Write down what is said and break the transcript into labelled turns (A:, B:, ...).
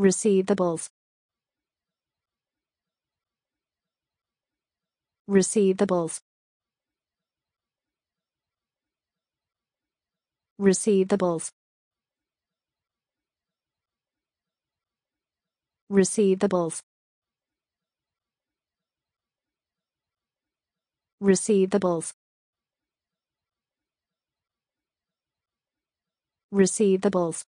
A: receivables receivables receivables receivables receivables receivables